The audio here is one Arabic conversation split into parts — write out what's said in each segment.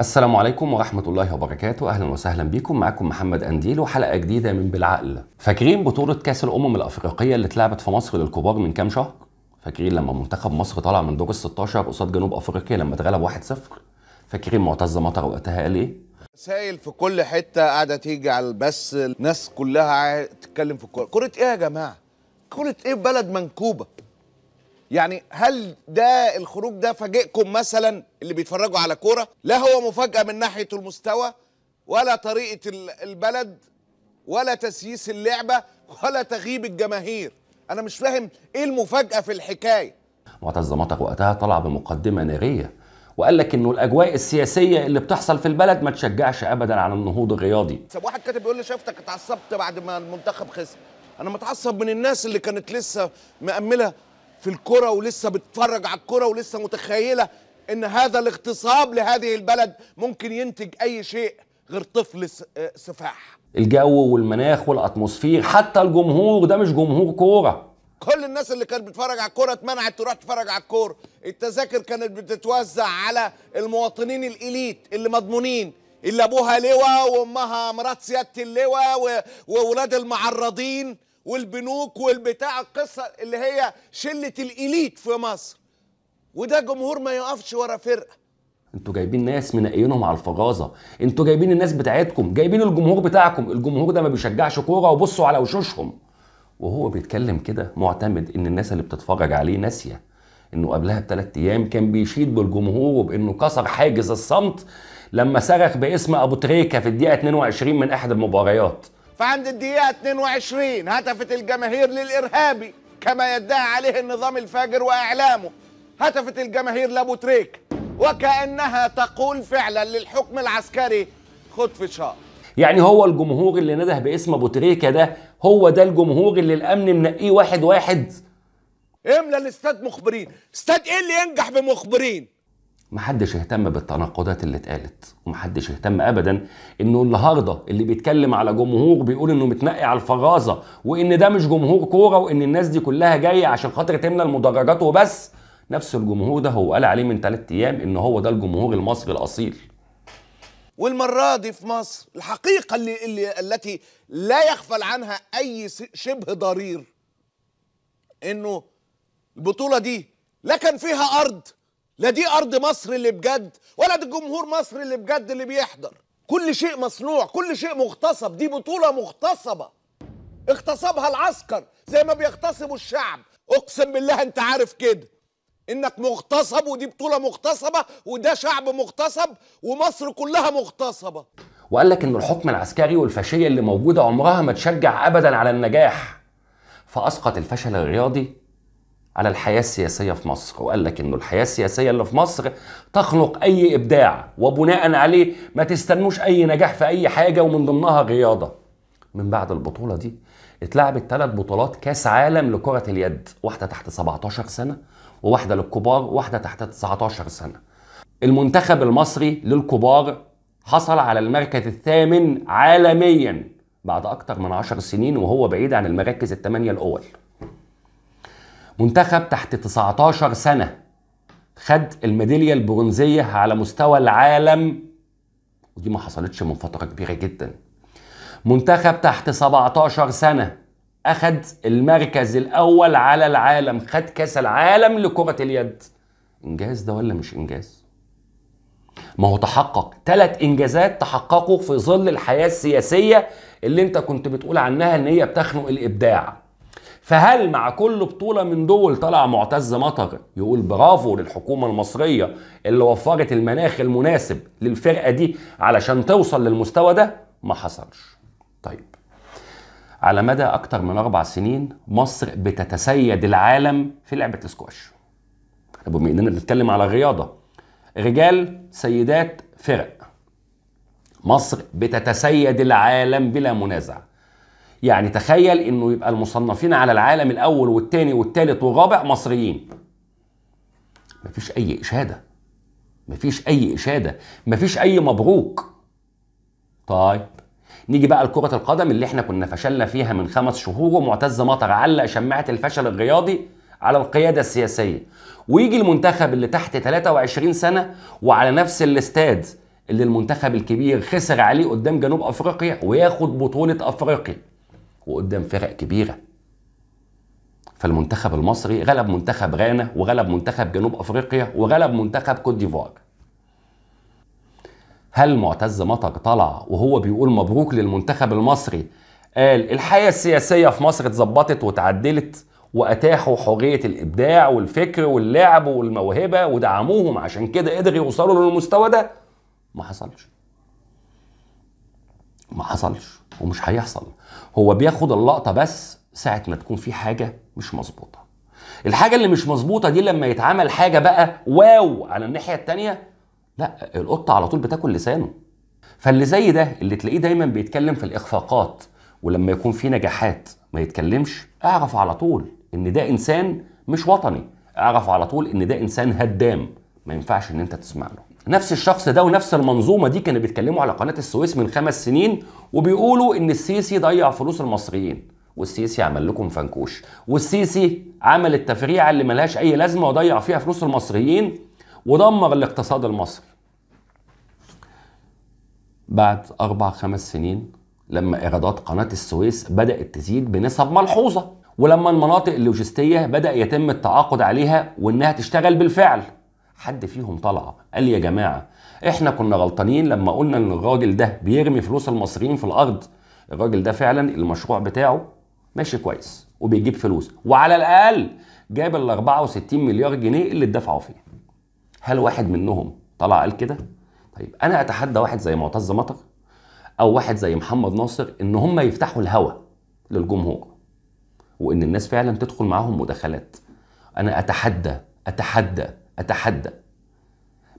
السلام عليكم ورحمة الله وبركاته أهلا وسهلا بكم معكم محمد أنديل وحلقة جديدة من بالعقل فاكرين بطولة كأس الأمم الأفريقية اللي اتلعبت في مصر للكبار من كام شهر؟ فاكرين لما منتخب مصر طلع من دور ال 16 قصاد جنوب أفريقيا لما اتغلب 1-0؟ فاكرين معتز مطر وقتها قال إيه؟ رسائل في كل حتة قاعدة تيجي على البث الناس كلها تتكلم في الكورة كرة إيه يا جماعة؟ كرة إيه بلد منكوبة؟ يعني هل ده الخروج ده فاجئكم مثلا اللي بيتفرجوا على كوره لا هو مفاجاه من ناحيه المستوى ولا طريقه البلد ولا تسييس اللعبه ولا تغييب الجماهير انا مش فاهم ايه المفاجاه في الحكايه معتز مطر وقتها طلع بمقدمه ناريه وقال لك انه الاجواء السياسيه اللي بتحصل في البلد ما تشجعش ابدا على النهوض الرياضي طب واحد كاتب بيقول لي شفتك اتعصبت بعد ما المنتخب خسر انا متعصب من الناس اللي كانت لسه مأمله في الكرة ولسه بتتفرج على الكرة ولسه متخيلة ان هذا الاغتصاب لهذه البلد ممكن ينتج اي شيء غير طفل آه، سفاح الجو والمناخ والاتموسفير حتى الجمهور ده مش جمهور كوره كل الناس اللي كانت بتتفرج على الكوره اتمنعت تروح تتفرج على الكوره التذاكر كانت بتتوزع على المواطنين الاليت اللي مضمونين اللي ابوها لواء وامها مرات سياده اللواء واولاد المعرضين والبنوك والبتاع القصه اللي هي شله الاليت في مصر وده جمهور ما يقفش ورا فرقه انتوا جايبين ناس منقيينهم على الفرازه انتوا جايبين الناس بتاعتكم جايبين الجمهور بتاعكم الجمهور ده ما بيشجعش كوره وبصوا على وشوشهم وهو بيتكلم كده معتمد ان الناس اللي بتتفرج عليه ناسيه انه قبلها بثلاث ايام كان بيشيد بالجمهور وبانه كسر حاجز الصمت لما صرخ باسم ابو تريكه في الدقيقه 22 من احد المباريات فعند الدقيقة 22 هتفت الجماهير للإرهابي كما يدعي عليه النظام الفاجر وإعلامه هتفت الجماهير لأبو تريك وكأنها تقول فعلا للحكم العسكري خد في شهر يعني هو الجمهور اللي نده باسم ابو تريكه ده هو ده الجمهور اللي الامن منقيه واحد واحد املى الاستاد مخبرين استاد ايه اللي ينجح بمخبرين محدش اهتم بالتناقضات اللي اتقالت ومحدش اهتم ابدا انه النهارده اللي بيتكلم على جمهور بيقول انه متنقي على الفرازه وان ده مش جمهور كوره وان الناس دي كلها جايه عشان خاطر تملى المدرجات وبس نفس الجمهور ده هو قال عليه من ثلاث ايام ان هو ده الجمهور المصري الاصيل والمره دي في مصر الحقيقه اللي, اللي التي لا يغفل عنها اي شبه ضرير انه البطوله دي لا كان فيها ارض لا دي ارض مصر اللي بجد ولا ده جمهور مصر اللي بجد اللي بيحضر كل شيء مصنوع كل شيء مغتصب دي بطوله مغتصبه اغتصبها العسكر زي ما بيغتصبوا الشعب اقسم بالله انت عارف كده انك مغتصب ودي بطوله مغتصبه وده شعب مغتصب ومصر كلها مغتصبه وقال لك ان الحكم العسكري والفاشيه اللي موجوده عمرها ما تشجع ابدا على النجاح فاسقط الفشل الرياضي على الحياة السياسية في مصر وقال لك انه الحياة السياسية اللي في مصر تخلق اي ابداع وبناء عليه ما تستنوش اي نجاح في اي حاجة ومن ضمنها رياضة من بعد البطولة دي اتلعبت ثلاث بطولات كاس عالم لكرة اليد واحدة تحت 17 سنة وواحدة للكبار وواحدة تحت 19 سنة المنتخب المصري للكبار حصل على المركز الثامن عالميا بعد أكتر من 10 سنين وهو بعيد عن المراكز الثمانية الأول منتخب تحت 19 سنه خد الميداليه البرونزيه على مستوى العالم ودي ما حصلتش من فتره كبيره جدا منتخب تحت 17 سنه اخد المركز الاول على العالم خد كاس العالم لكره اليد انجاز ده ولا مش انجاز ما هو تحقق ثلاث انجازات تحققوا في ظل الحياه السياسيه اللي انت كنت بتقول عنها ان هي بتخنق الابداع فهل مع كل بطوله من دول طلع معتز مطر يقول برافو للحكومه المصريه اللي وفرت المناخ المناسب للفرقه دي علشان توصل للمستوى ده ما حصلش طيب على مدى اكتر من اربع سنين مصر بتتسيد العالم في لعبه السكواش بما اننا بنتكلم على الرياضه رجال سيدات فرق مصر بتتسيد العالم بلا منازع يعني تخيل انه يبقى المصنفين على العالم الاول والثاني والثالث والرابع مصريين مفيش اي اشاده مفيش اي اشاده مفيش اي مبروك طيب نيجي بقى لكرة القدم اللي احنا كنا فشلنا فيها من خمس شهور ومعتز مطر علق شماعة الفشل الرياضي على القيادة السياسية ويجي المنتخب اللي تحت 23 سنة وعلى نفس الاستاد اللي المنتخب الكبير خسر عليه قدام جنوب افريقيا وياخد بطولة افريقيا وقدام فرق كبيره فالمنتخب المصري غلب منتخب غانا وغلب منتخب جنوب افريقيا وغلب منتخب كوت ديفوار هل معتز مطر طلع وهو بيقول مبروك للمنتخب المصري قال الحياه السياسيه في مصر اتظبطت وتعدلت واتاحوا حريه الابداع والفكر واللعب والموهبه ودعموهم عشان كده قدروا يوصلوا للمستوى ده ما حصلش ما حصلش ومش هيحصل هو بياخد اللقطه بس ساعه ما تكون في حاجه مش مظبوطه الحاجه اللي مش مظبوطه دي لما يتعمل حاجه بقى واو على الناحيه الثانيه لا القطه على طول بتاكل لسانه فاللي زي ده اللي تلاقيه دايما بيتكلم في الاخفاقات ولما يكون في نجاحات ما يتكلمش اعرف على طول ان ده انسان مش وطني اعرف على طول ان ده انسان هدام ما ينفعش ان انت تسمع له نفس الشخص ده ونفس المنظومه دي كانوا بيتكلموا على قناه السويس من خمس سنين وبيقولوا ان السيسي ضيع فلوس المصريين والسيسي عمل لكم فنكوش والسيسي عمل التفريعه اللي ملهاش اي لازمه وضيع فيها فلوس المصريين ودمر الاقتصاد المصري بعد اربع خمس سنين لما ايرادات قناه السويس بدات تزيد بنسب ملحوظه ولما المناطق اللوجستيه بدا يتم التعاقد عليها وانها تشتغل بالفعل حد فيهم طلع قال يا جماعه احنا كنا غلطانين لما قلنا ان الراجل ده بيرمي فلوس المصريين في الارض الراجل ده فعلا المشروع بتاعه ماشي كويس وبيجيب فلوس وعلى الاقل جاب ال 64 مليار جنيه اللي اتدفعوا فيه هل واحد منهم طلع قال كده طيب انا اتحدى واحد زي معتز مطر او واحد زي محمد ناصر ان هم يفتحوا الهوا للجمهور وان الناس فعلا تدخل معاهم مداخلات انا اتحدى اتحدى اتحدى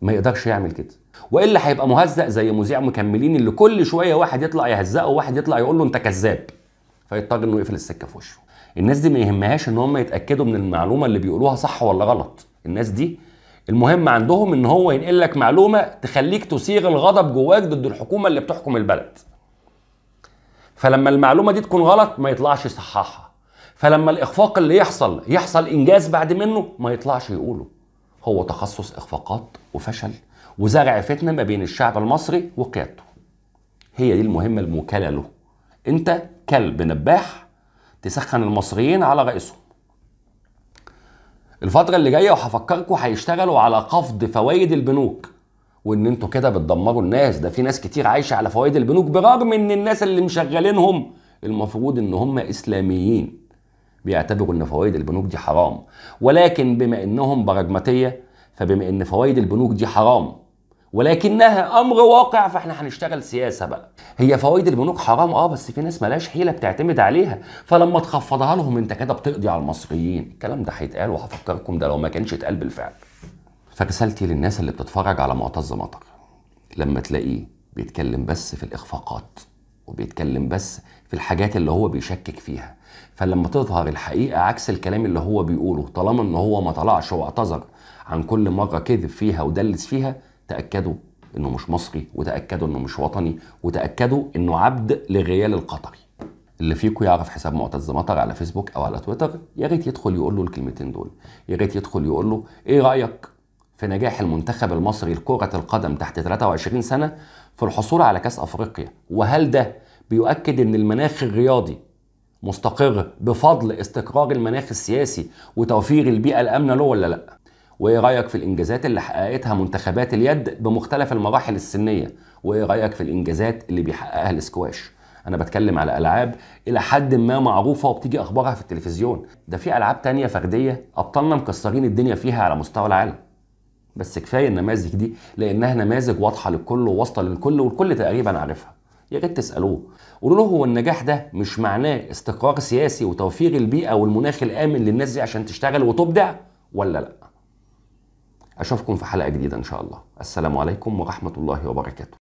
ما يقدرش يعمل كده والا هيبقى مهزق زي مذيع مكملين اللي كل شويه واحد يطلع يهزقه وواحد يطلع يقول له انت كذاب فيضطر انه يقفل السكه في وشه الناس دي ما يهمهاش ان هم يتاكدوا من المعلومه اللي بيقولوها صح ولا غلط الناس دي المهم عندهم ان هو ينقل لك معلومه تخليك تصيغ الغضب جواك ضد الحكومه اللي بتحكم البلد فلما المعلومه دي تكون غلط ما يطلعش يصححها فلما الاخفاق اللي يحصل يحصل انجاز بعد منه ما يطلعش يقوله هو تخصص اخفاقات وفشل وزرع فتنه ما بين الشعب المصري وقيادته هي دي المهمه الموكله له انت كلب نباح تسخن المصريين على رئيسهم الفترة اللي جاية وهفكركم هيشتغلوا على خفض فوائد البنوك وان انتوا كده بتدمروا الناس ده في ناس كتير عايشة على فوائد البنوك برغم ان الناس اللي مشغلينهم المفروض ان هم اسلاميين بيعتبروا ان فوائد البنوك دي حرام ولكن بما انهم براجماتيه فبما ان فوائد البنوك دي حرام ولكنها امر واقع فاحنا هنشتغل سياسه بقى هي فوائد البنوك حرام اه بس في ناس ملاش حيله بتعتمد عليها فلما تخفضها لهم انت كده بتقضي على المصريين الكلام ده هيتقال وهفكركم ده لو ما كانش اتقال بالفعل فرسالتي للناس اللي بتتفرج على معتز مطر لما تلاقيه بيتكلم بس في الاخفاقات وبيتكلم بس في الحاجات اللي هو بيشكك فيها فلما تظهر الحقيقه عكس الكلام اللي هو بيقوله طالما ان هو ما طلعش واعتذر عن كل مره كذب فيها ودلس فيها تاكدوا انه مش مصري وتاكدوا انه مش وطني وتاكدوا انه عبد لغيال القطري اللي فيكم يعرف حساب معتز مطر على فيسبوك او على تويتر يا ريت يدخل يقول له الكلمتين دول يا ريت يدخل يقول له ايه رايك في نجاح المنتخب المصري لكرة القدم تحت 23 سنة في الحصول على كأس أفريقيا وهل ده بيؤكد أن المناخ الرياضي مستقر بفضل استقرار المناخ السياسي وتوفير البيئة الآمنة له ولا لأ؟ وإيه رأيك في الإنجازات اللي حققتها منتخبات اليد بمختلف المراحل السنية؟ وإيه رأيك في الإنجازات اللي بيحققها الاسكواش؟ أنا بتكلم على ألعاب إلى حد ما معروفة وبتيجي أخبارها في التلفزيون، ده في ألعاب تانية فردية أبطالنا مكسرين الدنيا فيها على مستوى العالم. بس كفاية النماذج دي لأنها نماذج واضحة للكل وواصلة للكل والكل تقريبا عارفها. يا ريت تسالوه قولوا له هو النجاح ده مش معناه استقرار سياسي وتوفير البيئه والمناخ الامن للناس دي عشان تشتغل وتبدع ولا لا اشوفكم في حلقه جديده ان شاء الله السلام عليكم ورحمه الله وبركاته